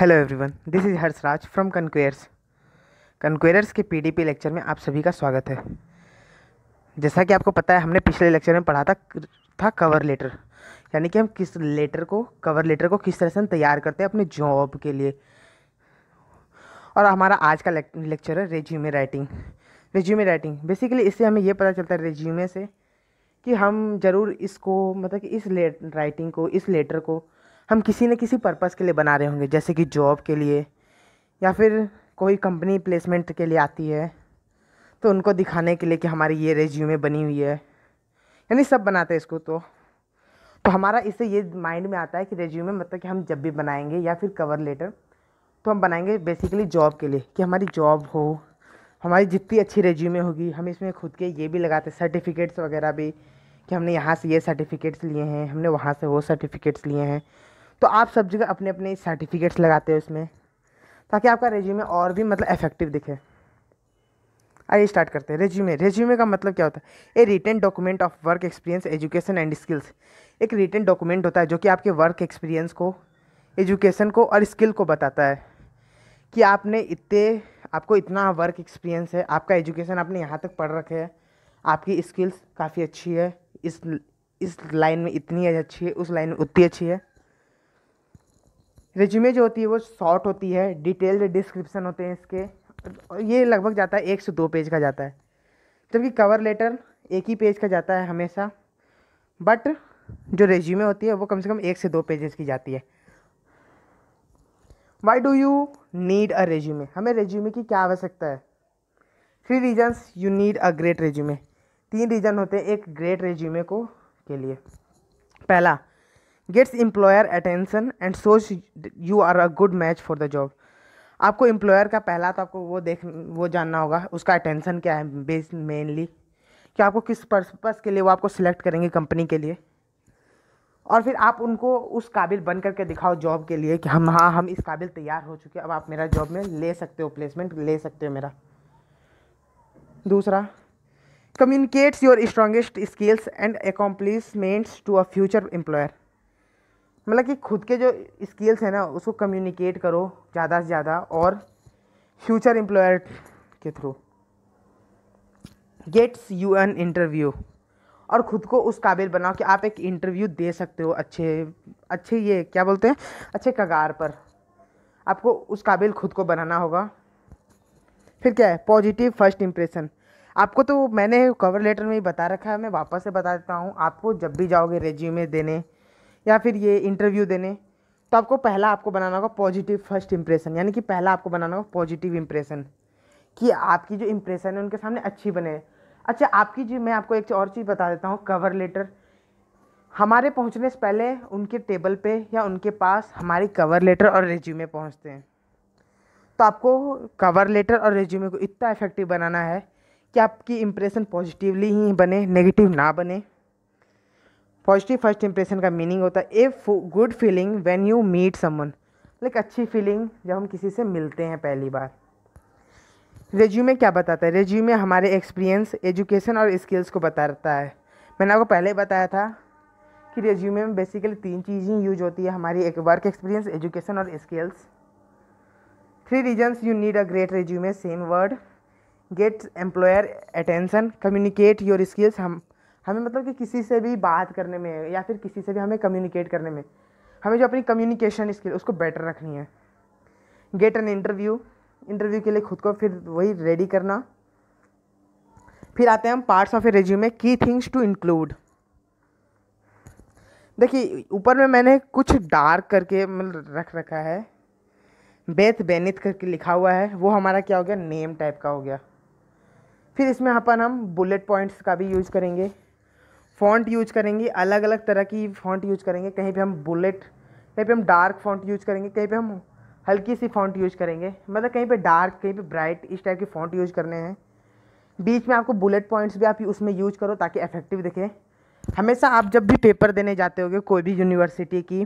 hello everyone this is Harshraj from Conquerors Conquerors के PDP lecture में आप सभी का स्वागत है जैसा कि आपको पता है हमने पिछले लेक्चर में पढ़ा था था कवर लेटर यानी कि हम किस लेटर को कवर लेटर को किस तरह से हम तैयार करते हैं अपने जॉब के लिए और हमारा आज का लेक्चर है resume writing resume writing basically इससे हमें यह पता चलता है रेज्यूमे से कि हम ज़रूर इसको मतलब कि इस राइटिंग को इस लेटर को हम किसी न किसी पर्पज़ के लिए बना रहे होंगे जैसे कि जॉब के लिए या फिर कोई कंपनी प्लेसमेंट के लिए आती है तो उनको दिखाने के लिए कि हमारी ये रेज्यूमे बनी हुई है यानी सब बनाते हैं इसको तो तो हमारा इससे ये माइंड में आता है कि रेज्यूमे मतलब कि हम जब भी बनाएंगे या फिर कवर लेटर तो हम बनाएंगे बेसिकली जॉब के लिए कि हमारी जॉब हो हमारी जितनी अच्छी रेज्यूमे होगी हम इसमें खुद के ये भी लगाते सर्टिफिकेट्स वगैरह भी कि हमने यहाँ से ये सर्टिफिकेट्स लिए हैं हमने वहाँ से वो सर्टिफिकेट्स लिए हैं तो आप सब जगह अपने अपने सर्टिफिकेट्स लगाते हो उसमें ताकि आपका रेज्यूमे और भी मतलब इफेक्टिव दिखे आइए स्टार्ट करते हैं रेज्यूमे रेज्यूमे का मतलब क्या होता है a written document of work experience education and skills एक रिटर्न डॉक्यूमेंट होता है जो कि आपके वर्क एक्सपीरियंस को एजुकेशन को और स्किल को बताता है कि आपने इतने आपको इतना वर्क एक्सपीरियंस है आपका एजुकेशन आपने यहाँ तक पढ़ रखे है आपकी स्किल्स काफ़ी अच्छी है इस इस लाइन में इतनी अच्छी है उस लाइन में उतनी अच्छी है रिज्यूमे जो होती है वो शॉर्ट होती है डिटेल्ड डिस्क्रिप्सन होते हैं इसके ये लगभग जाता है एक से दो पेज का जाता है जबकि कवर लेटर एक ही पेज का जाता है हमेशा बट जो रेज्यूमे होती है वो कम से कम एक से दो पेजेस की जाती है why do you need a resume हमें रेज्यूमे की क्या आवश्यकता है three reasons you need a great resume तीन रीजन होते हैं एक ग्रेट रेज्यूमे को के लिए पहला gets employer attention and shows you are a good match for the job आपको एम्प्लॉयर का पहला तो आपको वो देख वो जानना होगा उसका अटेंशन क्या है बेस मेनली कि आपको किस पर्पस के लिए वो आपको सिलेक्ट करेंगे कंपनी के लिए और फिर आप उनको उस काबिल बन करके दिखाओ जॉब के लिए कि हम हाँ हम इस काबिल तैयार हो चुके हैं अब आप मेरा जॉब में ले सकते हो प्लेसमेंट ले सकते हो मेरा दूसरा communicates your strongest skills and accomplishments to a future employer मतलब कि खुद के जो स्किल्स हैं ना उसको कम्युनिकेट करो ज़्यादा से ज़्यादा और फ्यूचर एम्प्लॉयर के through gets you an interview और ख़ुद को उस काबिल बनाओ कि आप एक इंटरव्यू दे सकते हो अच्छे अच्छे ये क्या बोलते हैं अच्छे कगार पर आपको उस काबिल खुद को बनाना होगा फिर क्या है पॉजिटिव फर्स्ट इम्प्रेशन आपको तो मैंने कवर लेटर में ही बता रखा है मैं वापस से बता देता हूँ आपको जब भी जाओगे रेज्यूमे देने या फिर ये इंटरव्यू देने तो आपको पहला आपको बनाना होगा पॉजिटिव फर्स्ट इंप्रेशन यानी कि पहला आपको बनाना होगा पॉजिटिव इंप्रेशन कि आपकी जो इंप्रेशन है उनके सामने अच्छी बने अच्छा आपकी जी मैं आपको एक और चीज़ बता देता हूँ कवर लेटर हमारे पहुँचने से पहले उनके टेबल पे या उनके पास हमारी कवर लेटर और रेज्यूमे पहुँचते हैं तो आपको कवर लेटर और रेज्यूमे को इतना इफेक्टिव बनाना है कि आपकी इम्प्रेशन पॉजिटिवली ही बने नेगेटिव ना बने पॉजिटिव फर्स्ट इंप्रेशन का मीनिंग होता है a good feeling when you meet someone like अच्छी फीलिंग जब हम किसी से मिलते हैं पहली बार रेज्यूमे क्या बताता है रेज्यूमे हमारे एक्सपीरियंस एजुकेशन और स्किल्स को बताता है मैंने आपको पहले बताया था कि रेज्यूमे में बेसिकली तीन चीज़ें यूज होती है हमारी एक वर्क एक्सपीरियंस एजुकेशन और skills three reasons you need a great resume same word get employer attention communicate your skills हम हमें मतलब कि किसी से भी बात करने में या फिर किसी से भी हमें कम्युनिकेट करने में हमें जो अपनी कम्युनिकेशन स्किल उसको बेटर रखनी है गेट एन इंटरव्यू इंटरव्यू के लिए खुद को फिर वही रेडी करना फिर आते हैं हम पार्ट्स ऑफ ए रेज्यूमे की थिंग्स टू इंक्लूड देखिए ऊपर में मैंने कुछ डार्क करके मतलब रख रखा है बेथ बेनित करके लिखा हुआ है वो हमारा क्या हो गया नेम टाइप का हो गया फिर इसमें अपन हम बुलेट पॉइंट्स का भी यूज़ करेंगे फॉन्ट यूज करेंगे अलग अलग तरह की फॉन्ट यूज करेंगे कहीं पे हम बुलेट कहीं पे हम डार्क फॉन्ट यूज करेंगे कहीं पे हम हल्की सी फॉन्ट यूज करेंगे मतलब कहीं पे डार्क कहीं पे ब्राइट इस टाइप के फॉन्ट यूज करने हैं बीच में आपको बुलेट पॉइंट्स भी आप उसमें यूज करो ताकि इफेक्टिव दिखे हमेशा आप जब भी पेपर देने जाते होगे कोई भी यूनिवर्सिटी की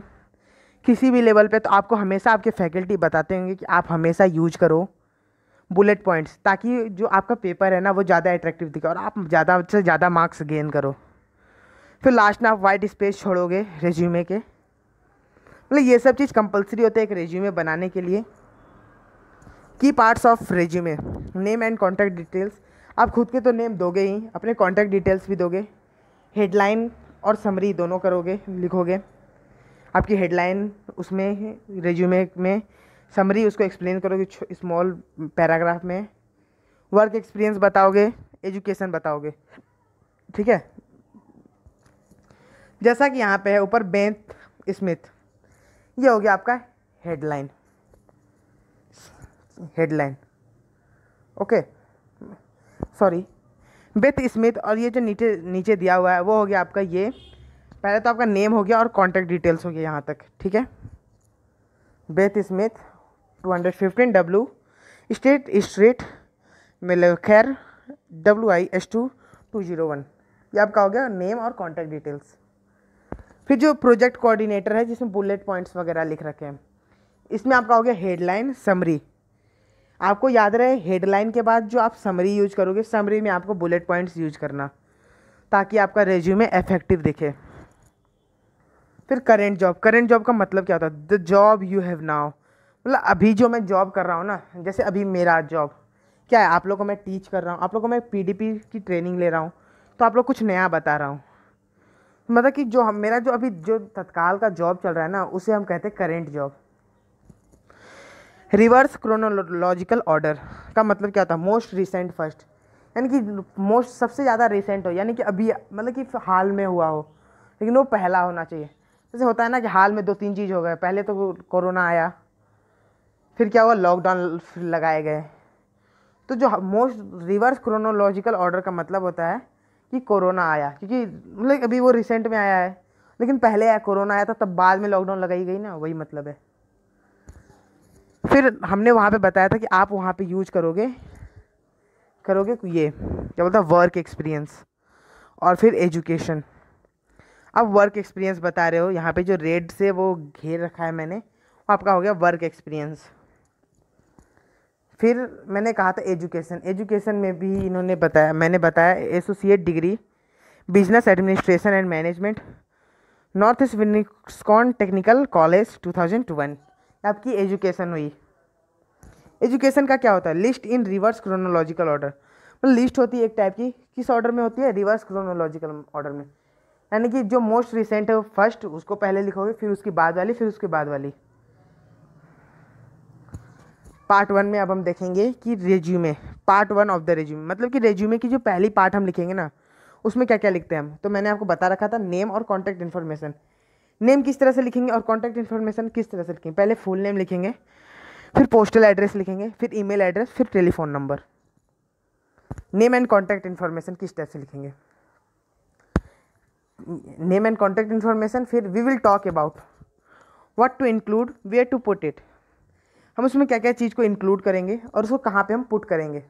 किसी भी लेवल पे तो आपको हमेशा आपके फैकल्टी बताते होंगे कि आप हमेशा यूज करो बुलेट पॉइंट्स ताकि जो आपका पेपर है ना वो ज़्यादा अट्रैक्टिव दिखे और आप ज़्यादा से ज़्यादा मार्क्स गेन करो फिर लास्ट में आप वाइट स्पेस छोड़ोगे रेज्यूमे के मतलब ये सब चीज़ कंपलसरी होता है एक रेज्यूमे बनाने के लिए की parts of resume name and contact details आप खुद के तो नेम दोगे ही अपने कॉन्टैक्ट डिटेल्स भी दोगे हेडलाइन और समरी दोनों करोगे लिखोगे आपकी हेडलाइन उसमें रेज्यूमे में समरी उसको एक्सप्लेन करोगे स्मॉल पैराग्राफ में वर्क एक्सपीरियंस बताओगे एजुकेशन बताओगे ठीक है जैसा कि यहाँ पे है ऊपर बेंथ स्मिथ ये हो गया आपका headline headline okay sorry Beth Smith और ये जो नीचे नीचे दिया हुआ है वो हो गया आपका ये पहले तो आपका नेम हो गया और कॉन्टैक्ट डिटेल्स हो गया यहाँ तक ठीक है Beth Smith two hundred fifteen W State Street Mill खैर W I S two two zero one ये आपका हो गया नेम और कॉन्टैक्ट डिटेल्स फिर जो प्रोजेक्ट कोऑर्डिनेटर है जिसमें बुलेट पॉइंट्स वगैरह लिख रखे हैं इसमें आपका हो गया हेडलाइन समरी आपको याद रहे हेडलाइन के बाद जो आप समरी यूज करोगे समरी में आपको बुलेट पॉइंट्स यूज करना ताकि आपका रेज्यूमे इफेक्टिव दिखे फिर करेंट जॉब करेंट जॉब का मतलब क्या होता है the job you have now मतलब अभी जो मैं जॉब कर रहा हूँ ना जैसे अभी मेरा जॉब क्या है आप लोगों को मैं टीच कर रहा हूँ आप लोगों को मैं पी की ट्रेनिंग ले रहा हूँ तो आप लोग कुछ नया बता रहा हूँ मतलब कि जो हम मेरा जो अभी जो तत्काल का जॉब चल रहा है ना उसे हम कहते हैं current job reverse chronological order का मतलब क्या होता है मोस्ट रिसेंट फर्स्ट यानी कि मोस्ट सबसे ज़्यादा रिसेंट हो यानी कि अभी मतलब कि हाल में हुआ हो लेकिन वो पहला होना चाहिए जैसे होता है ना कि हाल में दो तीन चीज़ हो गए पहले तो कोरोना आया फिर क्या हुआ लॉकडाउन लगाए गए तो जो मोस्ट रिवर्स क्रोनोलॉजिकल ऑर्डर का मतलब होता है कि कोरोना आया क्योंकि मतलब अभी वो रिसेंट में आया है लेकिन पहले आया कोरोना आया था तब बाद में लॉकडाउन लगाई गई ना वही मतलब है फिर हमने वहाँ पे बताया था कि आप वहाँ पे यूज करोगे करोगे ये क्या बोलता वर्क एक्सपीरियंस और फिर एजुकेशन अब वर्क एक्सपीरियंस बता रहे हो यहाँ पे जो रेड से वो घेर रखा है मैंने वो आपका हो गया वर्क एक्सपीरियंस फिर मैंने कहा था एजुकेशन एजुकेशन में भी इन्होंने बताया मैंने बताया associate degree business administration and management North East विनिस्कॉन Technical College two two thousand one आपकी एजुकेशन हुई एजुकेशन का क्या होता है list in reverse chronological order मतलब लिस्ट होती है एक टाइप की किस ऑर्डर में होती है रिवर्स क्रोनोलॉजिकल ऑर्डर में यानी कि जो मोस्ट रिसेंट है फर्स्ट उसको पहले लिखोगे फिर उसकी बाद वाली फिर उसके बाद वाली पार्ट वन में अब हम देखेंगे कि resume part one of the resume मतलब कि रेज्यूमे की जो पहली पार्ट हम लिखेंगे ना उसमें क्या क्या लिखते हैं हम तो मैंने आपको बता रखा था नेम और कॉन्टैक्ट इन्फॉर्मेशन नेम किस तरह से लिखेंगे और कॉन्टैक्ट इन्फॉर्मेशन किस तरह से लिखेंगे पहले फुल नेम लिखेंगे फिर पोस्टल एड्रेस लिखेंगे फिर ई एड्रेस फिर telephone number name and contact information किस टाइप से लिखेंगे नेम एंड कॉन्टैक्ट इन्फॉर्मेशन फिर we will talk about what to include where to put it हम उसमें क्या क्या चीज़ को इंक्लूड करेंगे और उसको कहाँ पे हम पुट करेंगे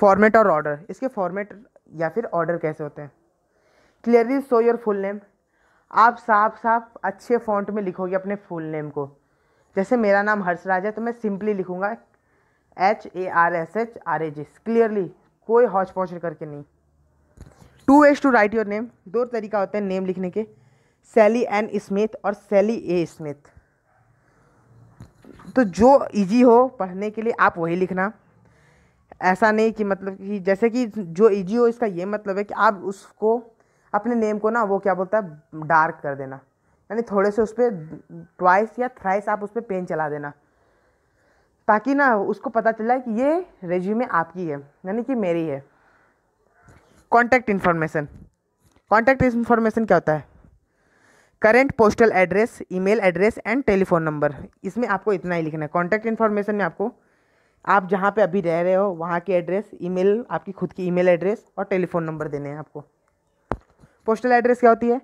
फॉर्मेट और ऑर्डर इसके फॉर्मेट या फिर ऑर्डर कैसे होते हैं clearly so your full name आप साफ साफ अच्छे फॉन्ट में लिखोगे अपने फुल नेम को जैसे मेरा नाम हर्षराज है तो मैं सिंपली लिखूँगा H A R S H R A G clearly कोई हौच पहुँच करके नहीं two ways to write your name दो तरीका होता है नेम लिखने के सैली एन स्मिथ और सैली ए स्मिथ तो जो इजी हो पढ़ने के लिए आप वही लिखना ऐसा नहीं कि मतलब कि जैसे कि जो इजी हो इसका ये मतलब है कि आप उसको अपने नेम को ना वो क्या बोलता है डार्क कर देना यानी थोड़े से उस पर ट्वाइस या थ्राइस आप उस पर पेन चला देना ताकि ना उसको पता चला कि ये रेज्यूमे आपकी है यानी कि मेरी है कॉन्टैक्ट इन्फॉर्मेशन कॉन्टैक्ट इन्फॉर्मेशन क्या होता है current postal address email address and telephone number इसमें आपको इतना ही लिखना है कॉन्टैक्ट इन्फॉर्मेशन में आपको आप जहाँ पे अभी रह रहे हो वहाँ की एड्रेस ईमेल आपकी खुद की ईमेल एड्रेस और टेलीफोन नंबर देने हैं आपको पोस्टल एड्रेस क्या होती है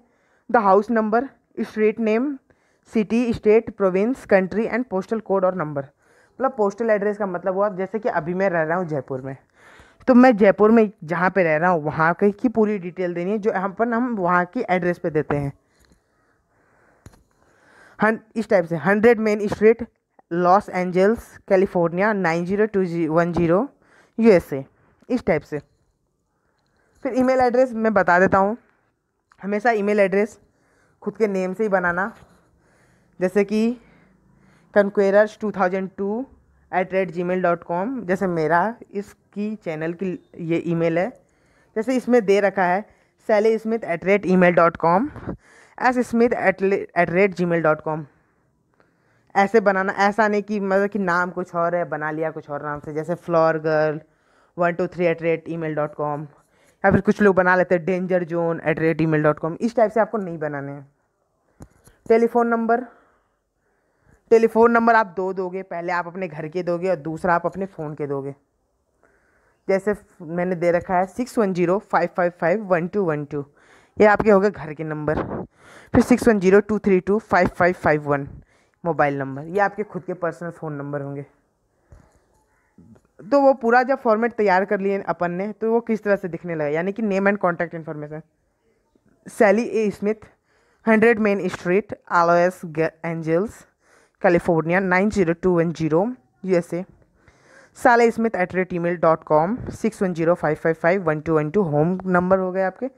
the house number street name city state province country and postal code और नंबर मतलब पोस्टल एड्रेस का मतलब हुआ जैसे कि अभी मैं रह रहा हूँ जयपुर में तो मैं जयपुर में जहाँ पे रह रहा हूँ वहाँ की पूरी डिटेल देनी है जो यहाँ पर हम वहाँ की एड्रेस पे देते हैं इस टाइप से hundred Main Street Los Angeles California nine zero two G one zero U S A इस टाइप से फिर ईमेल एड्रेस मैं बता देता हूँ हमेशा ईमेल एड्रेस खुद के नेम से ही बनाना जैसे कि conquerors two thousand two at rate G mail dot com जैसे मेरा इसकी चैनल की ये ईमेल है जैसे इसमें दे रखा है Sally Smith at rate e mail dot com S Smith at at rate G mail dot com ऐसे बनाना ऐसा नहीं कि मतलब कि नाम कुछ और है बना लिया कुछ और नाम से जैसे flower girl one two three at rate e mail dot com या फिर कुछ लोग बना लेते हैं danger zone at rate e mail dot com इस टाइप से आपको नहीं बनाने हैं टेलीफोन नंबर टेलीफोन नंबर आप दो दोगे पहले आप अपने घर के दोगे और दूसरा आप अपने फ़ोन के दोगे जैसे मैंने दे रखा है six one zero five five five one two one two ये आपके हो गए घर के नंबर फिर six one zero two three to five five five one mobile number ये आपके खुद के पर्सनल फ़ोन नंबर होंगे तो वो पूरा जब फॉर्मेट तैयार कर लिए अपन ने तो वो किस तरह से दिखने लगा यानी कि name and contact information Sally A Smith hundred Main Street Los Angeles California nine zero two one zero U S A Sally Smith at rate e mail dot com six one zero five five five one two one two home number हो गए आपके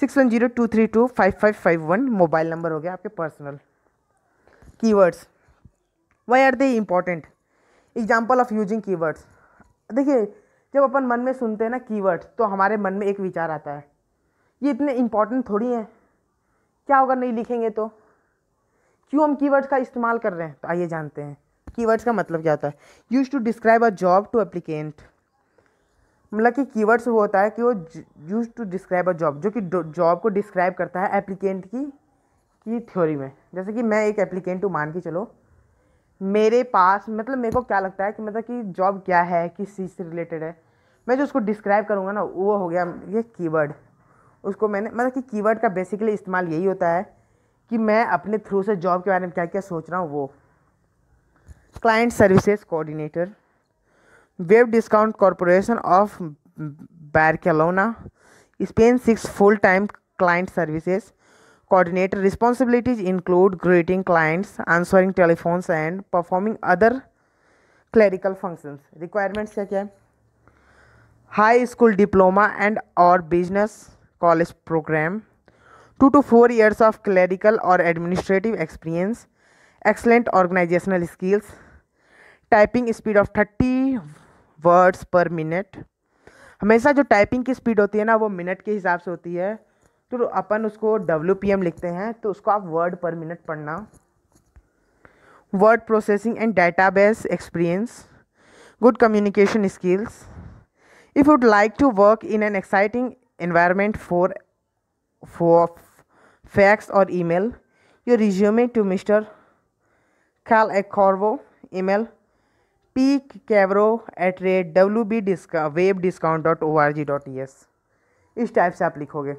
six one zero two three to five five five one mobile number हो गया आपके personal keywords why are they important example of using keywords देखिए जब अपन मन में सुनते हैं ना कीवर्ड्स तो हमारे मन में एक विचार आता है ये इतने इम्पॉर्टेंट थोड़ी हैं क्या होगा नहीं लिखेंगे तो क्यों हम कीवर्ड्स का इस्तेमाल कर रहे हैं तो आइए जानते हैं कीवर्ड्स का मतलब क्या होता है use to describe a job to applicant मतलब कि कीवर्ड्स वो होता है कि वो use to describe a job जो कि जॉब को डिस्क्राइब करता है एप्लीकेंट की की थ्योरी में जैसे कि मैं एक एप्लीकेंट हूँ मान के चलो मेरे पास मतलब मेरे को क्या लगता है कि मतलब कि जॉब क्या है किस चीज़ से रिलेटेड है मैं जो उसको डिस्क्राइब करूँगा ना वो हो गया ये कीवर्ड उसको मैंने मतलब कि कीवर्ड का बेसिकली इस्तेमाल यही होता है कि मैं अपने थ्रू से जॉब के बारे में क्या क्या सोच रहा हूँ वो client services coordinator Web Discount Corporation of Barcelona Spain six full time client services coordinator responsibilities include greeting clients answering telephones and performing other clerical functions requirements क्या क्या है हाई स्कूल डिप्लोमा एंड और business college program two to four years of clerical और administrative experience excellent organizational skills typing speed of thirty words per minute हमेशा जो typing की speed होती है ना वो मिनट के हिसाब से होती है तो अपन उसको डब्ल्यू लिखते हैं तो उसको आप वर्ड पर मिनट पढ़ना word processing and data base experience good communication skills if would like to work in an exciting environment for for fax और ई mail your resume to mister ख्याल एक्वो ईमेल पीक कैवरो एट रेट डब्ल्यू बी डिस्का Web Discount dot O R G dot E S इस type से आप लिखोगे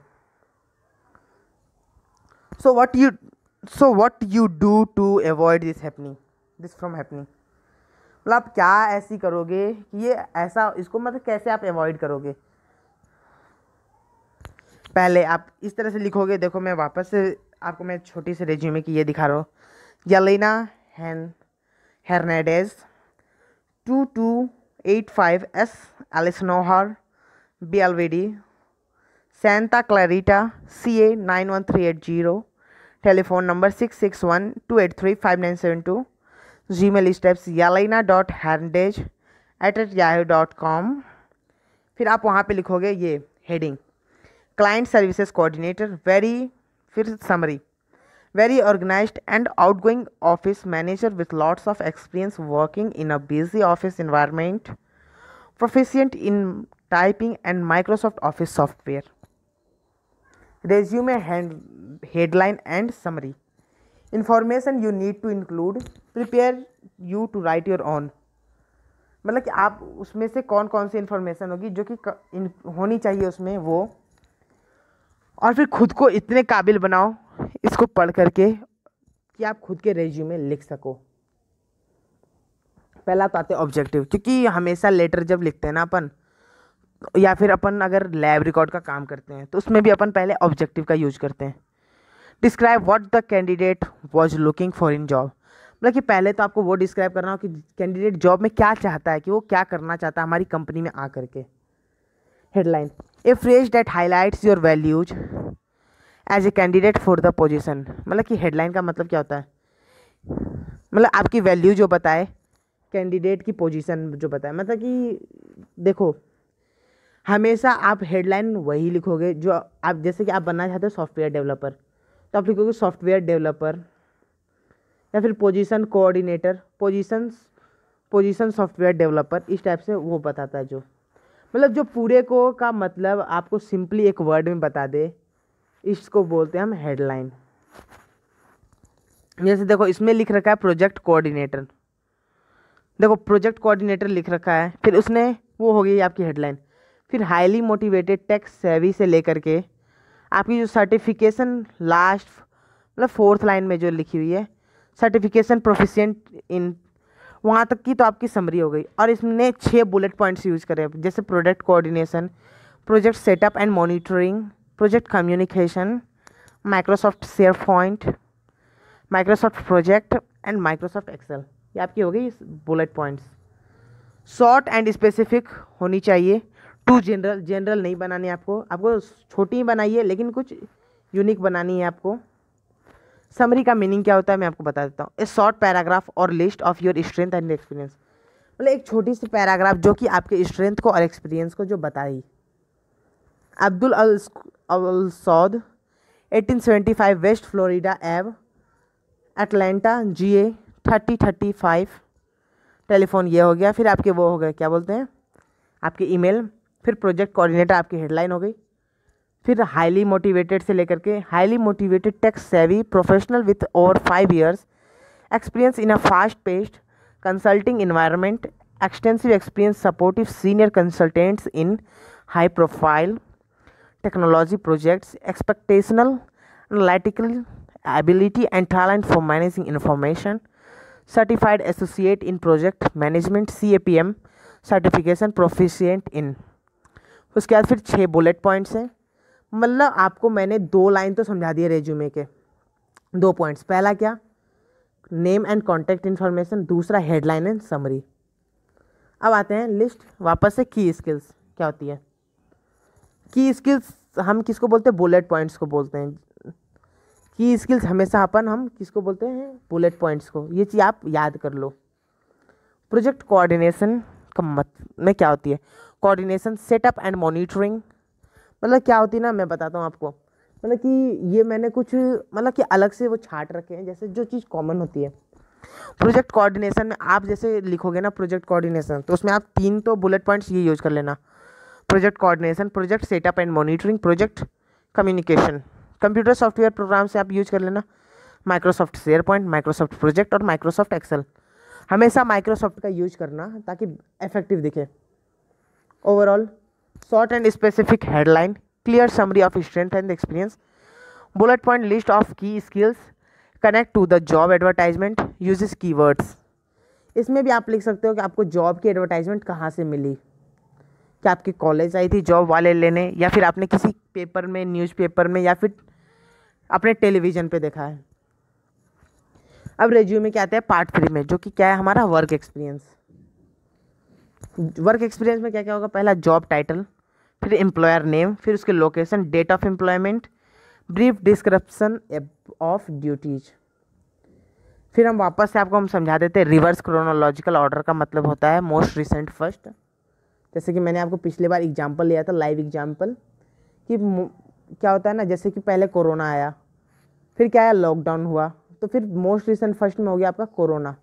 so what you so what you do to avoid this happening this from happening मतलब आप क्या ऐसी करोगे कि ये ऐसा इसको मतलब कैसे आप एवॉयड करोगे पहले आप इस तरह से लिखोगे देखो मैं वापस से आपको मैं छोटी सी रेज्यूमे की ये दिखा रहा हूँ यलिना हैं Hernandez two two eight five S एलिसनोहर B L V D Santa Clarita C A nine one three eight zero telephone number six six one two eight three five nine seven two G mail steps Yalina dot Hernandez at at Yahoo dot com फिर आप वहाँ पे लिखोगे ये heading client services coordinator very फिर summary very organize and outgoing office manager with lots of experience working in a busy office environment proficient in typing and Microsoft Office software resume headline and summary information you need to include prepare you to write your own मतलब कि आप उसमें से कौन कौन सी information होगी जो कि होनी चाहिए उसमें वो और फिर खुद को इतने काबिल बनाओ इसको पढ़ करके कि आप खुद के रेज्यूमे लिख सको पहला तो आते ऑब्जेक्टिव क्योंकि हमेशा लेटर जब लिखते हैं ना अपन या फिर अपन अगर लैब रिकॉर्ड का काम करते हैं तो उसमें भी अपन पहले ऑब्जेक्टिव का यूज करते हैं describe what the candidate was looking for in job मतलब कि पहले तो आपको वो डिस्क्राइब करना हो कि कैंडिडेट जॉब में क्या चाहता है कि वो क्या करना चाहता है हमारी कंपनी में आ करके headline a phrase that highlights your values as a candidate for the position मतलब कि हेडलाइन का मतलब क्या होता है मतलब आपकी वैल्यू जो बताए कैंडिडेट की पोजीशन जो बताए मतलब कि देखो हमेशा आप हेडलाइन वही लिखोगे जो आप जैसे कि आप बनना चाहते हो सॉफ्टवेयर डेवलपर तो आप लिखोगे सॉफ्टवेयर डेवलपर या फिर position coordinator position position software developer इस टाइप से वो बताता है जो मतलब जो पूरे को का मतलब आपको सिंपली एक वर्ड में बता दे इसको बोलते हैं हम हेडलाइन जैसे देखो इसमें लिख रखा है प्रोजेक्ट कोऑर्डिनेटर देखो प्रोजेक्ट कोऑर्डिनेटर लिख रखा है फिर उसने वो हो गई आपकी हेडलाइन फिर हाईली मोटिवेटेड टेक्स सेवी से लेकर के आपकी जो सर्टिफिकेशन लास्ट मतलब फोर्थ लाइन में जो लिखी हुई है सर्टिफिकेशन प्रोफिशेंट इन वहाँ तक की तो आपकी समरी हो गई और इसने छः बुलेट पॉइंट्स यूज करे जैसे product coordination project setup and monitoring project communication Microsoft SharePoint Microsoft Project and Microsoft Excel ये आपकी हो गई bullet points short and specific होनी चाहिए टू जनरल जनरल नहीं बनानी आपको आपको छोटी ही बनाइए लेकिन कुछ यूनिक बनानी है आपको समरी का मीनिंग क्या होता है मैं आपको बता देता हूँ ए शॉर्ट पैराग्राफ और list of your strength and experience मतलब एक छोटी सी पैराग्राफ जो कि आपके स्ट्रेंथ को और एक्सपीरियंस को जो बताई Abdul seventy five west Florida Ave Atlanta G A thirty thirty five telephone ये हो गया फिर आपके वो हो गए क्या बोलते हैं आपके ईमेल फिर प्रोजेक्ट कोऑर्डिनेटर आपकी हेडलाइन हो गई फिर हाईली मोटिवेटेड से लेकर के highly motivated tech savvy professional with over five years experience in a fast paced consulting environment extensive experience supportive senior consultants in high profile technology projects exceptional analytical ability and talent for managing information certified associate in project management C A P M certification proficient in उसके बाद फिर छः bullet points हैं मतलब आपको मैंने दो line तो समझा दिए रेज्यूमे के दो पॉइंट्स पहला क्या नेम एंड कॉन्टेक्ट इन्फॉर्मेशन दूसरा हेडलाइन एंड समरी अब आते हैं लिस्ट वापस से की स्किल्स क्या होती है की स्किल्स हम किसको बोलते हैं बुलेट पॉइंट्स को बोलते हैं की स्किल्स हमेशा अपन हम किसको बोलते हैं बुलेट पॉइंट्स को ये चीज़ आप याद कर लो प्रोजेक्ट कोऑर्डिनेशन का मत में क्या होती है कोऑर्डिनेशन सेटअप एंड मॉनिटरिंग मतलब क्या होती है ना मैं बताता हूँ आपको मतलब कि ये मैंने कुछ मतलब कि अलग से वो छाट रखे हैं जैसे जो चीज़ कॉमन होती है प्रोजेक्ट कोऑर्डिनेशन में आप जैसे लिखोगे ना प्रोजेक्ट कोऑर्डिनेशन तो उसमें आप तीन तो बुलेट पॉइंट्स ये यूज कर लेना project coordination project setup and monitoring project communication computer software program से आप यूज कर लेना Microsoft SharePoint Microsoft Project और माइक्रोसॉफ्ट एक्सेल हमेशा माइक्रोसॉफ्ट का यूज करना ताकि इफेक्टिव दिखे overall short and specific headline clear summary of strength and experience bullet point list of key skills connect to the job advertisement uses keywords इसमें भी आप लिख सकते हो कि आपको जॉब की एडवर्टाइजमेंट कहाँ से मिली कि आपके कॉलेज आई थी जॉब वाले लेने या फिर आपने किसी पेपर में न्यूज़पेपर में या फिर आपने टेलीविज़न पे देखा है अब रेज्यू में क्या आता है पार्ट थ्री में जो कि क्या है हमारा वर्क एक्सपीरियंस वर्क एक्सपीरियंस में क्या क्या होगा पहला जॉब टाइटल फिर एम्प्लॉयर नेम फिर उसके location date of employment brief description of duties फिर हम वापस से आपको हम समझा देते हैं रिवर्स क्रोनोलॉजिकल ऑर्डर का मतलब होता है मोस्ट रिसेंट फर्स्ट जैसे कि मैंने आपको पिछले बार एग्जाम्पल लिया था लाइव एग्जाम्पल कि क्या होता है ना जैसे कि पहले कोरोना आया फिर क्या आया लॉकडाउन हुआ तो फिर मोस्ट रिसेंट फर्स्ट में हो गया आपका कोरोना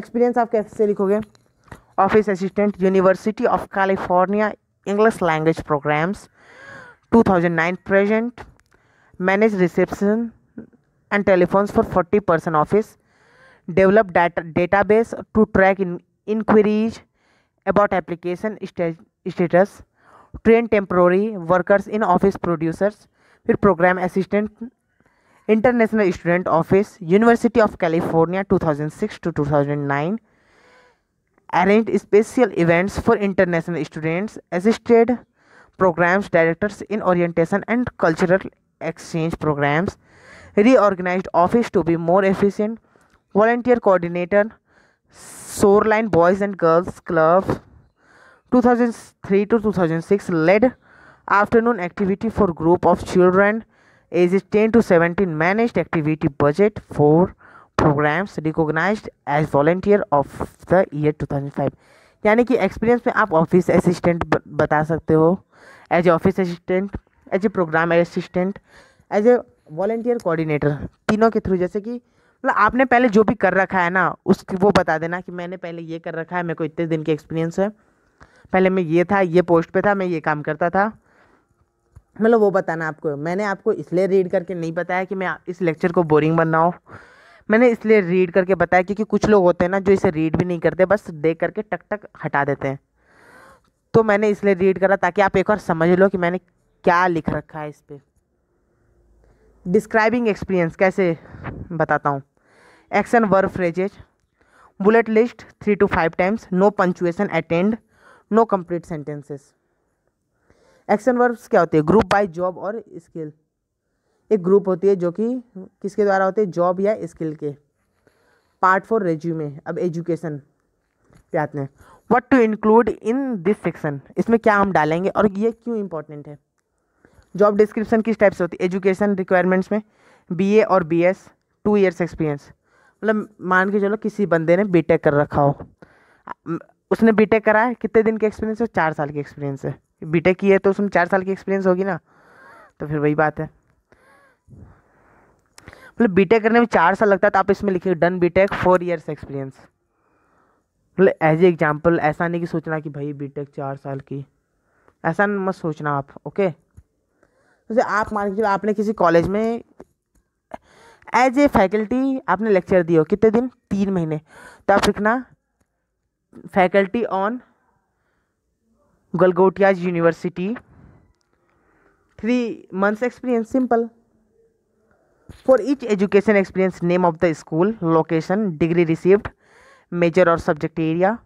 एक्सपीरियंस आप कैसे लिखोगे office assistant University of California English language programs 2009 present manage reception and telephone for 40 percent office develop data database to track in inquiries about application status train temporary workers in office producers फिर program assistant international student office, University of California, 2006 to 2009 arranged special events for international students assisted programs directors in orientation and cultural exchange programs reorganized office to be more efficient volunteer coordinator Shoreline Boys and Girls Club 2003 to 2006 led afternoon activity for group of children ages 10 to 17 managed activity budget for programs recognized as volunteer of the year 2005 यानी कि experience में आप office assistant बता सकते हो as a office assistant as a program assistant as a volunteer coordinator तीनों के through जैसे कि मतलब आपने पहले जो भी कर रखा है ना उस वो बता देना कि मैंने पहले ये कर रखा है मेरे को इतने दिन की एक्सपीरियंस है पहले मैं ये था ये पोस्ट पे था मैं ये काम करता था मतलब वो बताना आपको मैंने आपको इसलिए रीड करके नहीं बताया कि मैं इस लेक्चर को बोरिंग बनाऊँ मैंने इसलिए रीड करके बताया क्योंकि कुछ लोग होते हैं ना जो इसे रीड भी नहीं करते बस देख करके टक टक हटा देते हैं तो मैंने इसलिए रीड करा ताकि आप एक बार समझ लो कि मैंने क्या लिख रखा है इस पर डिस्क्राइबिंग एक्सपीरियंस कैसे बताता हूँ action verb phrases bullet list three to five times no punctuation attend no complete sentences action verbs क्या होते हैं ग्रुप बाय जॉब और स्किल एक ग्रुप होती है जो कि किसके द्वारा होते हैं जॉब या स्किल के पार्ट फॉर रेज्यूमे अब एजुकेशन पे आते हैं what to include in this section इसमें क्या हम डालेंगे और ये क्यों इम्पोर्टेंट है जॉब डिस्क्रिप्शन किस टाइप से होती है एजुकेशन रिक्वायरमेंट्स में बी ए और B S two years experience मतलब मान के चलो किसी बंदे ने टेक कर रखा हो उसने टेक करा है कितने दिन की एक्सपीरियंस है चार साल की एक्सपीरियंस है टेक की है तो उसमें चार साल की एक्सपीरियंस होगी ना तो फिर वही बात है मतलब टेक करने में चार साल लगता है तो आप इसमें लिखिए done B Tech four years experience मतलब एज ए एग्जाम्पल ऐसा नहीं कि सोचना कि भाई बी टेक चार साल की ऐसा मत सोचना आप ओके जैसे आप मान लीजिए आपने किसी कॉलेज में एज ए फैकल्टी आपने लेक्चर दिया हो कितने दिन तीन महीने तो आप लिखना faculty on Galgotias University three months experience simple for each education experience name of the school location degree received major और subject area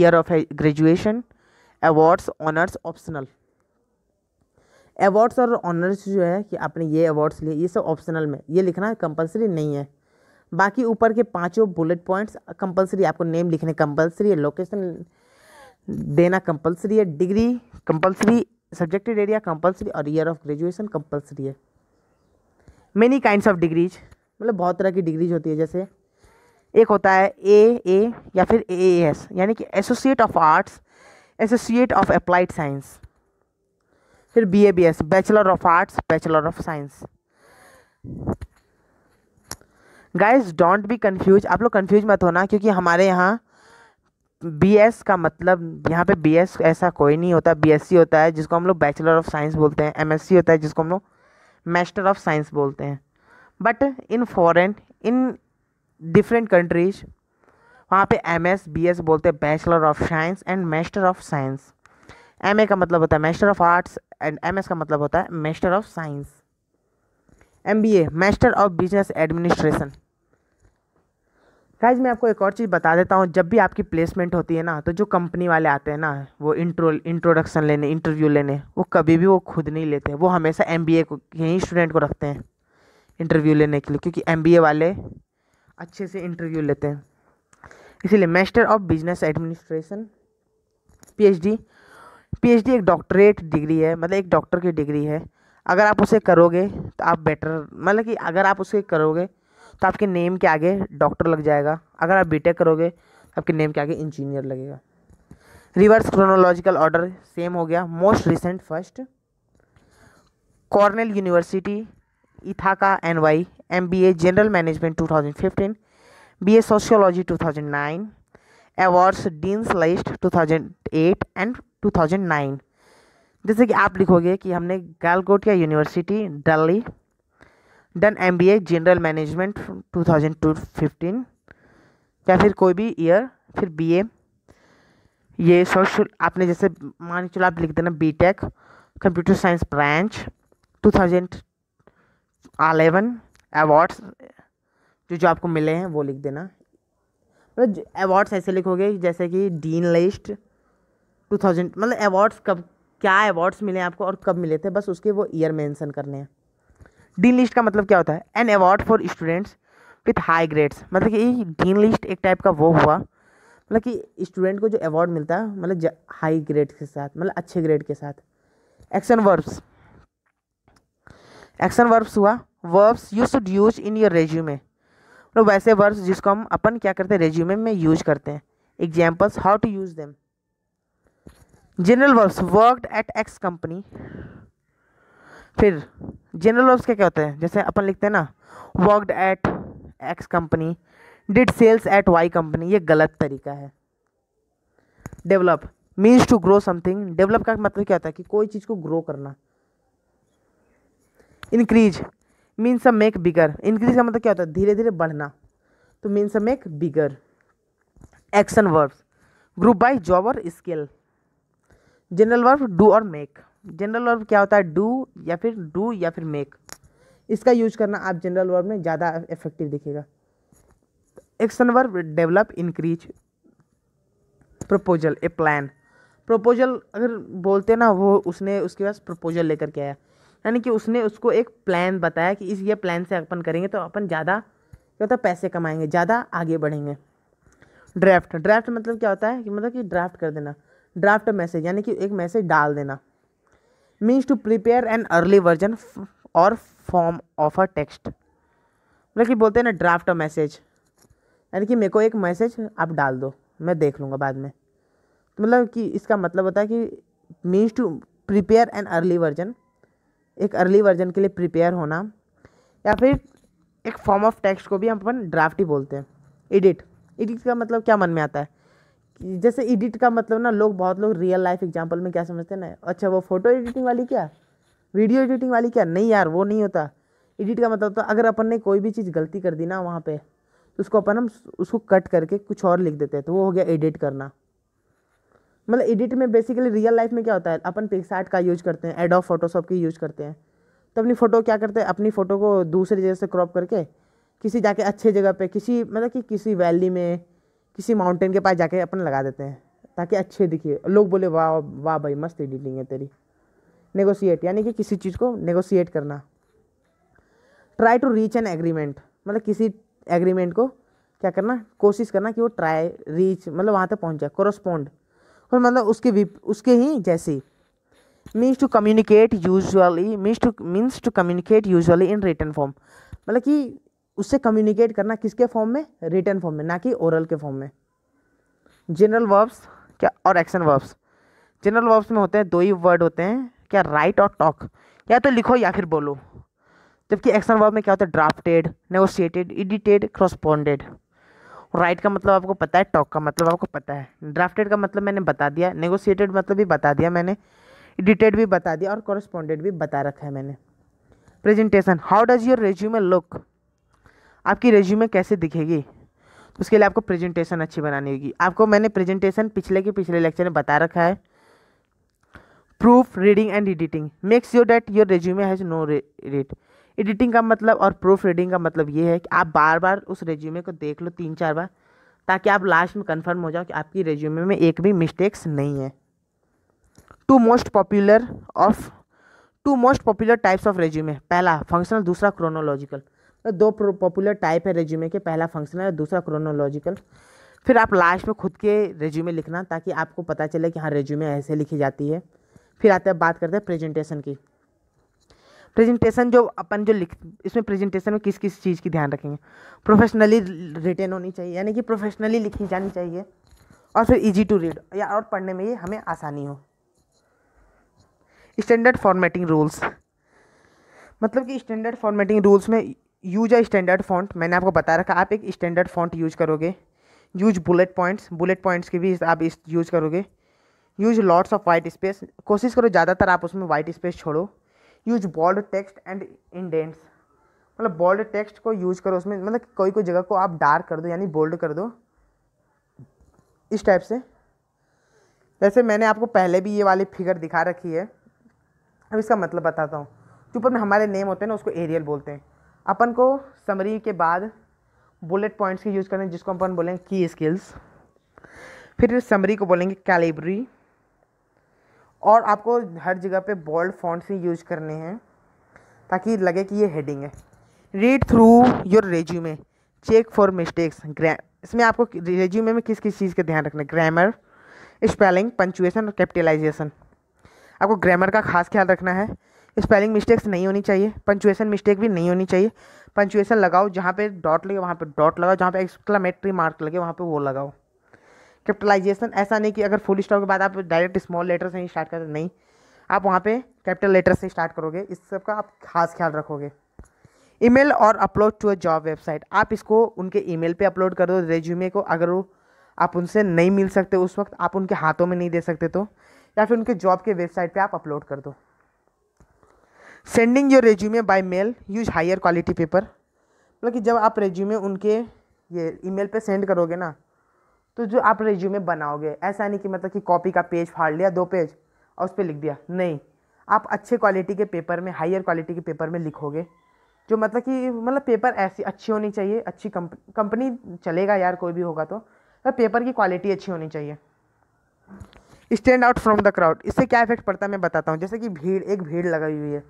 year of graduation awards honours optional awards और ऑनर्स जो है कि आपने ये अवार्ड्स लिए ये सब ऑप्शनल में ये लिखना कंपलसरी नहीं है बाकी ऊपर के पांचों बुलेट पॉइंट्स कंपलसरी आपको नेम लिखने कंपलसरी है लोकेशन देना कंपलसरी है degree compulsory subjected area compulsory और ईयर ऑफ ग्रेजुएशन कंपलसरी है मेनी काइंड्स ऑफ डिग्रीज मतलब बहुत तरह की डिग्रीज होती है जैसे एक होता है ए ए या फिर ए एस यानी कि associate of arts associate of applied science फिर B A B S bachelor of arts bachelor of science guys don't be confuse आप लोग कन्फ्यूज मत होना क्योंकि हमारे यहाँ बी एस का मतलब यहाँ पे बी एस ऐसा कोई नहीं होता बी एस सी होता है जिसको हम लोग बैचलर ऑफ साइंस बोलते हैं एम एस सी होता है जिसको हम लोग मास्टर ऑफ साइंस बोलते हैं but in foreign in different countries वहाँ पे एम एस बी एस बोलते हैं bachelor of science and master of science M का मतलब होता है master of arts and M का मतलब होता है master of science M B A master of business administration guys मैं आपको एक और चीज़ बता देता हूँ जब भी आपकी प्लेसमेंट होती है ना तो जो कंपनी वाले आते हैं ना वो इंट्रो इंट्रोडक्शन लेने इंटरव्यू लेने वो कभी भी वो खुद नहीं लेते वो हमेशा एम बी ए को यहीं स्टूडेंट को रखते हैं इंटरव्यू लेने के लिए क्योंकि एम बी ए वाले अच्छे से इंटरव्यू लेते हैं इसीलिए master of business administration P H D PhD एक डॉक्टरेट डिग्री है मतलब एक डॉक्टर की डिग्री है अगर आप उसे करोगे तो आप बेटर मतलब कि अगर आप उसे करोगे तो आपके नेम के आगे डॉक्टर लग जाएगा अगर आप बीटेक करोगे तो आपके नेम के आगे इंजीनियर लगेगा रिवर्स क्रोनोलॉजिकल ऑर्डर सेम हो गया most recent first Cornell University Ithaca N Y M B A general management two thousand fifteen B A sociology two thousand nine awards dean's list two thousand eight and 2009 जैसे कि आप लिखोगे कि हमने गालकोट या university Delhi done M B A general management two thousand two fifteen या फिर कोई भी ईयर फिर बी ए ये सोशल आपने जैसे मान चलो आप लिख देना B Tech computer science branch two thousand eleven awards जो जो आपको मिले हैं वो लिख देना मतलब अवार्ड्स ऐसे लिखोगे जैसे कि डीन लिस्ट टू थाउजेंड मतलब अवार्ड्स कब क्या अवार्ड्स मिले आपको और कब मिले थे बस उसके वो ईयर मेंशन करने हैं डीन लिस्ट का मतलब क्या होता है an award for students with high grades मतलब कि डीन लिस्ट एक टाइप का वो हुआ मतलब कि स्टूडेंट को जो अवार्ड मिलता है मतलब हाई ग्रेड के साथ मतलब अच्छे ग्रेड के साथ एक्शन वर्ब्स एक्शन वर्ब्स हुआ verbs you should use in your resume मतलब वैसे वर्ब्स जिसको हम अपन क्या करते हैं रेज्यूमे में यूज करते हैं examples how to use them general verbs worked at X company फिर जनरल वर्ब्स क्या क्या होते हैं जैसे अपन लिखते हैं ना worked at X company did sales at Y company ये गलत तरीका है develop means to grow something develop का मतलब क्या होता है कि कोई चीज़ को ग्रो करना increase means a make bigger increase का मतलब क्या होता है धीरे धीरे बढ़ना तो means a make bigger action verbs group by job और स्किल जनरल वर्ब डू और मेक जनरल वर्ब क्या होता है डू या फिर डू या फिर मेक इसका यूज करना आप जनरल वर्ब में ज़्यादा इफेक्टिव दिखेगा action verb develop increase proposal a plan proposal अगर बोलते ना वो उसने उसके पास प्रपोजल लेकर के आया यानी कि उसने उसको एक प्लान बताया कि इस ये प्लान से अपन करेंगे तो अपन ज़्यादा क्या होता है पैसे कमाएंगे ज़्यादा आगे बढ़ेंगे ड्राफ्ट ड्राफ्ट मतलब क्या होता है कि मतलब कि ड्राफ्ट कर देना ड्राफ्ट मैसेज यानी कि एक मैसेज डाल देना means to prepare an early version और फॉर्म ऑफ अ टेक्स्ट मतलब कि बोलते हैं ना ड्राफ्ट मैसेज यानी कि मेरे को एक मैसेज आप डाल दो मैं देख लूँगा बाद में तो मतलब कि इसका मतलब होता है कि means to prepare an early version एक अर्ली वर्जन के लिए प्रिपेयर होना या फिर एक फॉर्म ऑफ टेक्स्ट को भी हम अपन ड्राफ्ट ही बोलते हैं एडिट एडिट का मतलब क्या मन में आता है जैसे एडिट का मतलब ना लोग बहुत लोग रियल लाइफ एग्जाम्पल में क्या समझते हैं ना अच्छा वो फोटो एडिटिंग वाली क्या वीडियो एडिटिंग वाली क्या नहीं यार वो नहीं होता एडिट का मतलब तो अगर अपन ने कोई भी चीज़ गलती कर दी ना वहाँ पे तो उसको अपन हम उसको कट करके कुछ और लिख देते हैं तो वो हो गया एडिट करना मतलब एडिट में बेसिकली रियल लाइफ में क्या होता है अपन पिक्सार्ट का यूज करते हैं एड ऑफ फोटोशॉप की यूज करते हैं तो अपनी फ़ोटो क्या करते हैं अपनी फ़ोटो को दूसरी जगह से क्रॉप करके किसी जाके अच्छे जगह पे किसी मतलब कि किसी वैली में किसी माउंटेन के पास जाके अपन लगा देते हैं ताकि अच्छे दिखे लोग बोले वाह वाह भाई मस्त एडिटिंग है तेरी नेगोशिएट यानी कि किसी चीज़ को नेगोशिएट करना try to reach an agreement मतलब किसी एग्रीमेंट को क्या करना कोशिश करना कि वो ट्राई रीच मतलब वहाँ तक पहुँच जाए कोरोस्पॉन्ड और मतलब उसके भी उसके ही जैसे means to communicate usually means to means to communicate usually in return form मतलब कि उससे कम्युनिकेट करना किसके फॉर्म में रिटर्न फॉर्म में ना कि ओरल के फॉर्म में जनरल वर्ब्स क्या और एक्शन वर्ब्स जनरल वर्ब्स में होते हैं दो ही वर्ड होते हैं क्या राइट और टॉक या तो लिखो या फिर बोलो जबकि एक्शन वर्ब में क्या होता है drafted negotiated edited corresponded right का मतलब आपको पता है टॉक का मतलब आपको पता है ड्राफ्टेड का मतलब मैंने बता दिया नेगोशिएटेड मतलब भी बता दिया मैंने एडिटेड भी बता दिया और कॉरस्पॉन्डेड भी बता रखा है मैंने presentation how does your resume look आपकी रेज्यूमे कैसे दिखेगी तो उसके लिए आपको प्रेजेंटेशन अच्छी बनानी होगी आपको मैंने प्रेजेंटेशन पिछले के पिछले लेक्चर में बता रखा है proofreading and editing makes your that your resume has no rate editing का मतलब और प्रूफ रीडिंग का मतलब ये है कि आप बार बार उस रेज्यूमे को देख लो तीन चार बार ताकि आप लास्ट में कंफर्म हो जाओ कि आपकी रेज्यूमे में एक भी मिस्टेक्स नहीं है two most popular of two most popular types of resume पहला फंक्शनल दूसरा क्रोनोलॉजिकल तो दो पॉपुलर टाइप है रेज्यूमे के पहला फंक्शनल और दूसरा क्रोनोलॉजिकल फिर आप लास्ट में खुद के रेज्यूमे लिखना ताकि आपको पता चले कि हाँ रेज्यूमे ऐसे लिखी जाती है फिर आते हैं बात करते हैं प्रेजेंटेशन की प्रेजेंटेशन जो अपन जो लिख इसमें प्रेजेंटेशन में किस किस चीज़ की ध्यान रखेंगे प्रोफेशनली रिटेन होनी चाहिए यानी कि प्रोफेशनली लिखी जानी चाहिए और फिर इजी टू रीड या और पढ़ने में ये हमें आसानी हो स्टैंडर्ड फॉर्मेटिंग रूल्स मतलब कि स्टैंडर्ड फॉर्मेटिंग रूल्स में यूज अ स्टैंडर्ड फॉन्ट मैंने आपको बता रखा आप एक स्टैंडर्ड फॉन्ट यूज करोगे use bullet points bullet points की भी आप इस यूज करोगे use lots of white space कोशिश करो ज़्यादातर आप उसमें वाइट स्पेस छोड़ो use bold text and indents मतलब बोल्ड टेक्स्ट को यूज करो उसमें मतलब कोई कोई जगह को आप डार्क कर दो यानी बोल्ड कर दो इस टाइप से वैसे मैंने आपको पहले भी ये वाली फिगर दिखा रखी है अब इसका मतलब बताता हूँ जो ऊपर में हमारे नेम होते हैं ना उसको एरियल बोलते हैं अपन को समरी के बाद बुलेट पॉइंट्स के यूज़ करने जिसको अपन बोलेंगे की स्किल्स फिर समरी को बोलेंगे कैलिब्री और आपको हर जगह पे बोल्ड फॉन्ट्स ही यूज करने हैं ताकि लगे कि ये हेडिंग है read through your resume check for mistakes gram इसमें आपको रेज्यूमे में किस किस चीज़ का ध्यान रखना है ग्रामर स्पेलिंग पंचुएसन और कैपिटलाइजेशन आपको ग्रामर का खास ख्याल रखना है स्पेलिंग मिस्टेक्स नहीं होनी चाहिए पंचुएसन मिस्टेक भी नहीं होनी चाहिए पंचुएसन लगाओ जहाँ पे डॉट लगे वहाँ पे डॉट लगाओ जहाँ पे एक्सक्लामेटरी मार्क लगे वहाँ पे वो लगाओ कैपिटलाइजेशन ऐसा नहीं कि अगर फुल स्टॉप के बाद आप डायरेक्ट स्मॉल लेटर से ही स्टार्ट करते नहीं आप वहाँ पे कैपिटल लेटर से स्टार्ट करोगे इस सब का आप खास ख्याल रखोगे ईमेल और upload to a job website आप इसको उनके ईमेल पे अपलोड कर दो रेज्यूमे को अगर वो आप उनसे नहीं मिल सकते उस वक्त आप उनके हाथों में नहीं दे सकते तो या फिर उनके जॉब के वेबसाइट पे आप अपलोड कर दो sending your resume by mail use higher quality paper मतलब कि जब आप रेज्यूमे उनके ये ईमेल पे सेंड करोगे ना तो जो आप रेज्यूमे बनाओगे ऐसा नहीं कि मतलब कि कॉपी का पेज फाड़ लिया दो पेज और उस पर लिख दिया नहीं आप अच्छे क्वालिटी के पेपर में हायर क्वालिटी के पेपर में लिखोगे जो मतलब कि मतलब पेपर ऐसी अच्छी होनी चाहिए अच्छी कंपनी चलेगा यार कोई भी होगा तो पेपर की क्वालिटी अच्छी होनी चाहिए stand out from the crowd इससे क्या इफेक्ट पड़ता है मैं बताता हूँ जैसे कि भीड़ एक भीड़ लगाई हुई है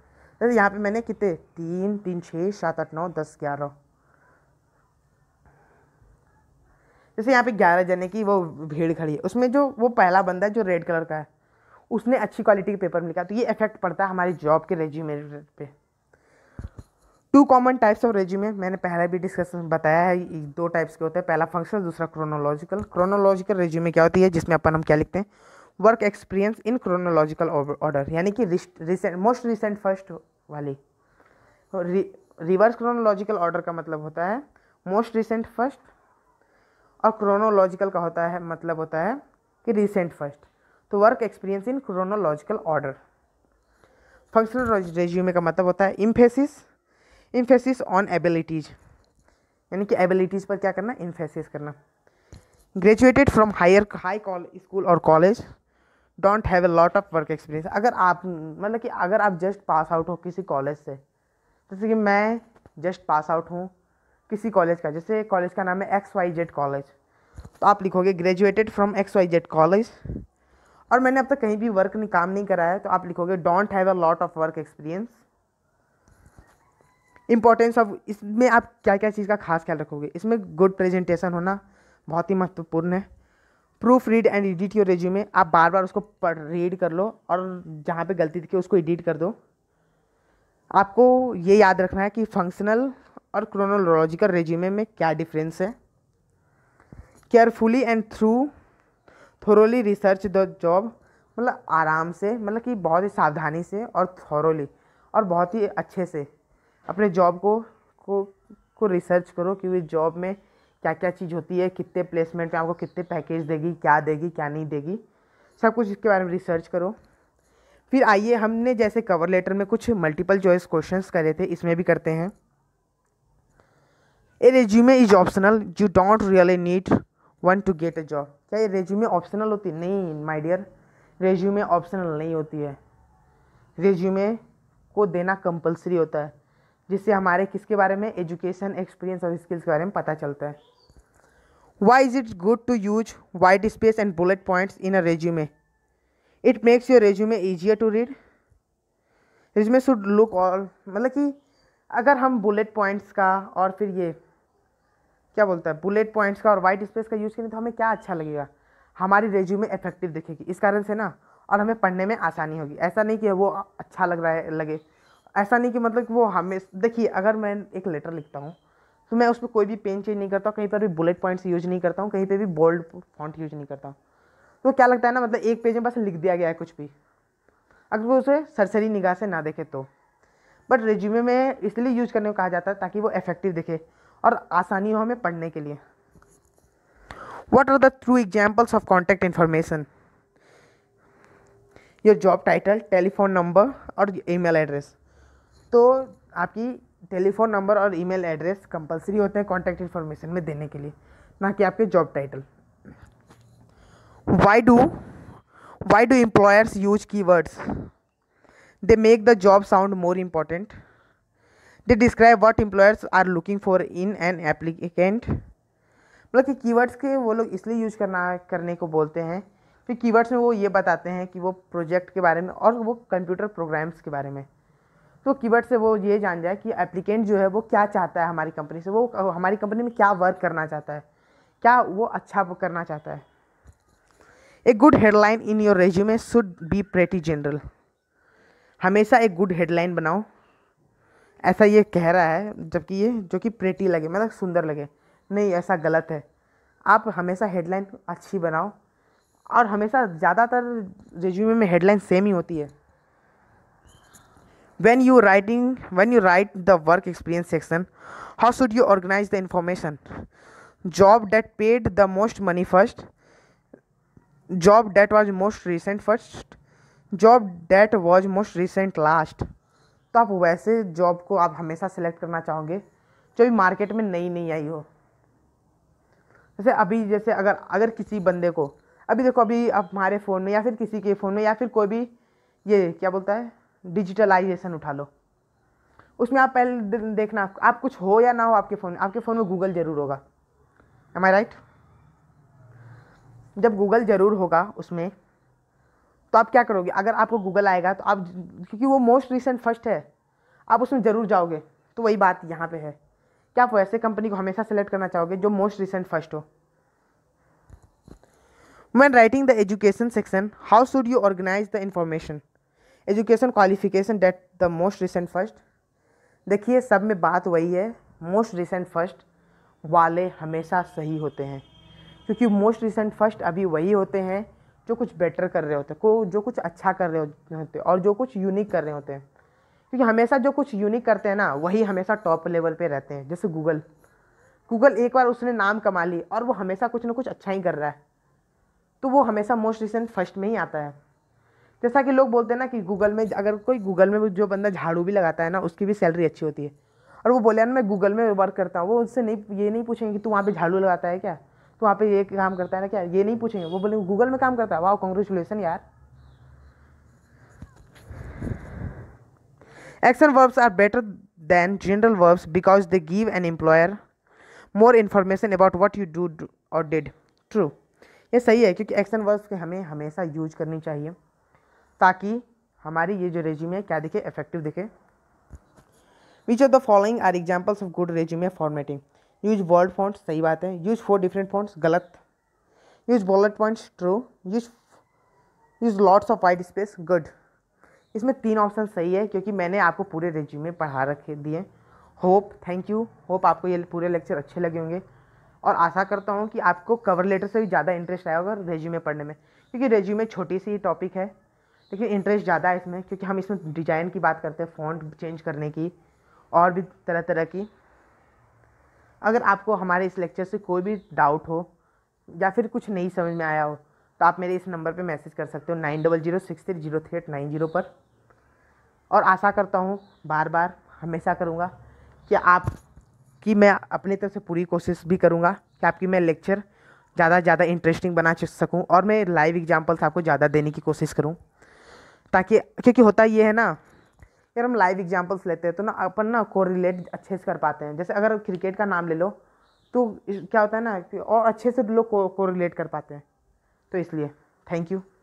जैसे यहाँ पे मैंने कितने तीन तीन छः सात आठ नौ दस ग्यारह जैसे यहाँ पे ग्यारह जने की वो भीड़ खड़ी है उसमें जो वो पहला बंदा है जो रेड कलर का है उसने अच्छी क्वालिटी के पेपर में लिखा तो ये इफेक्ट पड़ता है हमारी जॉब के रेज्यूमे पे two common types of resume मैंने पहले भी डिस्कशन बताया है दो टाइप्स के होते हैं पहला फंक्शनल दूसरा क्रोनोलॉजिकल क्रोनोलॉजिकल रेज्यूमे क्या होती है जिसमें अपन हम क्या लिखते हैं work experience in chronological order यानी कि रिसेंट मोस्ट रिसेंट फर्स्ट वाली रिवर्स क्रोनोलॉजिकल ऑर्डर का मतलब होता है मोस्ट रिसेंट फर्स्ट और क्रोनोलॉजिकल का होता है मतलब होता है कि रिसेंट फर्स्ट तो work experience in chronological order functional resume का मतलब होता है इम्फेसिस इम्फेसिस ऑन एबिलिटीज यानी कि एबिलिटीज़ पर क्या करना इम्फेसिस करना graduated from higher high school और college don't have a lot of work experience अगर आप मतलब कि अगर आप जस्ट पास आउट हो किसी कॉलेज से जैसे कि मैं जस्ट पास आउट हूँ किसी कॉलेज का जैसे कॉलेज का नाम है एक्स वाई जेड कॉलेज तो आप लिखोगे graduated from X Y Z college और मैंने अब तक कहीं भी वर्क नहीं काम नहीं कराया तो आप लिखोगे don't have a lot of work experience importance of इसमें आप क्या क्या चीज़ का खास ख्याल रखोगे इसमें गुड प्रेजेंटेशन होना बहुत ही महत्वपूर्ण है proofread and edit your resume आप बार बार उसको पढ़ रीड कर लो और जहाँ पे गलती दिखे उसको एडिट कर दो आपको ये याद रखना है कि फंक्शनल और क्रोनोलॉजिकल रेज्यूमे में क्या डिफरेंस है carefully and through thoroughly research the job मतलब आराम से मतलब कि बहुत ही सावधानी से और थोरोली और बहुत ही अच्छे से अपने जॉब को को को रिसर्च करो कि वे जॉब में क्या क्या चीज़ होती है कितने प्लेसमेंट में आपको कितने पैकेज देगी क्या देगी क्या नहीं देगी सब कुछ इसके बारे में रिसर्च करो फिर आइए हमने जैसे कवर लेटर में कुछ मल्टीपल चॉइस क्वेश्चंस करे थे इसमें भी करते हैं a resume is optional you don't really need one to get a job क्या ये रेज्यूमे ऑप्शनल होती नहीं माई डियर रेज्यूमे ऑप्शनल नहीं होती है रेज्यूमे को देना कंपलसरी होता है जिससे हमारे किसके बारे में एजुकेशन एक्सपीरियंस और स्किल्स के बारे में पता चलता है why is it good to use white space and bullet points in a resume it makes your resume easier to read resume should look all मतलब कि अगर हम बुलेट पॉइंट्स का और फिर ये क्या बोलता है बुलेट पॉइंट्स का और वाइट स्पेस का यूज़ करें तो हमें क्या अच्छा लगेगा हमारी रेज्यूमे इफेक्टिव दिखेगी इस कारण से ना और हमें पढ़ने में आसानी होगी ऐसा नहीं कि वो अच्छा लग रहा है लगे ऐसा नहीं कि मतलब कि वो हमें देखिए अगर मैं एक लेटर लिखता हूँ तो मैं उसमें कोई भी पेन चेंज नहीं करता कहीं पर भी बुलेट पॉइंट्स यूज नहीं करता हूँ कहीं पर भी बोल्ड फॉन्ट यूज नहीं करता तो क्या लगता है ना मतलब एक पेज में बस लिख दिया गया है कुछ भी अगर वो उसे सरसरी निगाह से ना देखे तो बट रेज्यूमे में इसलिए यूज करने को कहा जाता है ताकि वो इफेक्टिव दिखे और आसानी हो हमें पढ़ने के लिए what are the examples of contact contact your job title telephone number और ई मेल एड्रेस तो आपकी टेलीफोन नंबर और ईमेल एड्रेस कंपलसरी होते हैं कॉन्टैक्ट इन्फॉर्मेशन में देने के लिए ना कि आपके job title why do why do employers use key words they make the job sound more important they describe what employers are looking for in an applicant मतलब कि कीवर्ड्स के वो लोग इसलिए यूज करना करने को बोलते हैं कि कीवर्ड्स में वो ये बताते हैं कि वो प्रोजेक्ट के बारे में और वो कंप्यूटर प्रोग्राम्स के बारे में तो कीवर्ड से वो ये जान जाए कि एप्लीकेंट जो है वो क्या चाहता है हमारी कंपनी से वो हमारी कंपनी में क्या वर्क करना चाहता है क्या वो अच्छा वो करना चाहता है a good headline in your resume should be pretty general हमेशा एक गुड हेडलाइन बनाओ ऐसा ये कह रहा है जबकि ये जो कि प्रेटी लगे मतलब सुंदर लगे नहीं ऐसा गलत है आप हमेशा हेडलाइन अच्छी बनाओ और हमेशा ज़्यादातर रेज्यूमे में हेडलाइन सेम ही होती है when you writing when you write the work experience section how should you organize the information job that paid the most money first job that was most recent first job date was most recent last तो आप वैसे job को आप हमेशा select करना चाहोगे जो भी मार्केट में नई नई आई हो जैसे अभी जैसे अगर अगर किसी बंदे को अभी देखो अभी आप हमारे फ़ोन में या फिर किसी के फ़ोन में या फिर कोई भी ये क्या बोलता है डिजिटलाइजेशन उठा लो उसमें आप पहले देखना आप कुछ हो या ना हो आपके फ़ोन आपके फ़ोन में गूगल ज़रूर होगा एम आई राइट जब गूगल ज़रूर होगा उसमें तो आप क्या करोगे अगर आपको गूगल आएगा तो आप क्योंकि वो मोस्ट रिसेंट फर्स्ट है आप उसमें ज़रूर जाओगे तो वही बात यहाँ पे है क्या आप ऐसे कंपनी को हमेशा सेलेक्ट करना चाहोगे जो मोस्ट रिसेंट फर्स्ट हो when writing the education section how should you organise the information education qualification date the most recent first देखिए सब में बात वही है मोस्ट रिसेंट फर्स्ट वाले हमेशा सही होते हैं क्योंकि मोस्ट रिसेंट फर्स्ट अभी वही होते हैं जो कुछ बेटर कर रहे होते हैं को जो कुछ अच्छा कर रहे होते हैं और जो कुछ यूनिक कर रहे होते हैं क्योंकि हमेशा जो कुछ यूनिक करते हैं ना वही हमेशा टॉप लेवल पे रहते हैं जैसे गूगल गूगल एक बार उसने नाम कमा ली और वो हमेशा कुछ ना कुछ अच्छा ही कर रहा है तो वो हमेशा मोस्ट रिसेंट फर्स्ट में ही आता है जैसा कि लोग बोलते हैं ना कि गूगल में अगर कोई गूगल में जो बंदा झाड़ू भी लगाता है ना उसकी भी सैलरी अच्छी होती है और वो बोले ना मैं गूगल में वर्क करता हूँ वो उससे नहीं ये नहीं पूछेंगे कि तू वहाँ पे झाड़ू लगाता है क्या तो वहाँ पे ये काम करता है ना क्या ये नहीं पूछेंगे वो बोले गूगल में काम करता है वाह कॉन्ग्रेचुलेसन यार action verbs are better than general verbs because they give an employer more information about what you do or did true ये सही है क्योंकि एक्शन वर्ब्स के हमें हमेशा यूज करनी चाहिए ताकि हमारी ये जो रेज्यूमे है क्या दिखे इफेक्टिव दिखे which of the following are examples of good resume formatting use word fonts सही बात है यूज फोर डिफरेंट फॉन्ट्स गलत use bullet points true use use lots of white space good इसमें तीन ऑप्शन सही है क्योंकि मैंने आपको पूरे रेज्यूमे पढ़ा रखे दिए होप थैंक यू होप आपको ये पूरे लेक्चर अच्छे लगे होंगे और आशा करता हूँ कि आपको कवर लेटर से भी ज़्यादा इंटरेस्ट आया होगा रेज्यूमे पढ़ने में क्योंकि रेज्यूमे छोटी सी टॉपिक है लेकिन इंटरेस्ट ज़्यादा है इसमें क्योंकि हम इसमें डिजाइन की बात करते हैं फ़ॉन्ट चेंज करने की और भी तरह तरह की अगर आपको हमारे इस लेक्चर से कोई भी डाउट हो या फिर कुछ नहीं समझ में आया हो तो आप मेरे इस नंबर पे मैसेज कर सकते हो nine double zero six three zero three eight nine zero पर और आशा करता हूँ बार बार हमेशा करूँगा कि आप कि मैं अपनी तरफ से पूरी कोशिश भी करूँगा कि आपकी मैं लेक्चर ज़्यादा ज़्यादा इंटरेस्टिंग बना सकूँ और मैं लाइव एग्जाम्पल्स आपको ज़्यादा देने की कोशिश करूँ ताकि क्योंकि होता ये है ना अगर हम लाइव एग्जांपल्स लेते हैं तो ना अपन ना को रिलेट अच्छे से कर पाते हैं जैसे अगर क्रिकेट का नाम ले लो तो क्या होता है ना और अच्छे से लोग को, को रिलेट कर पाते हैं तो इसलिए थैंक यू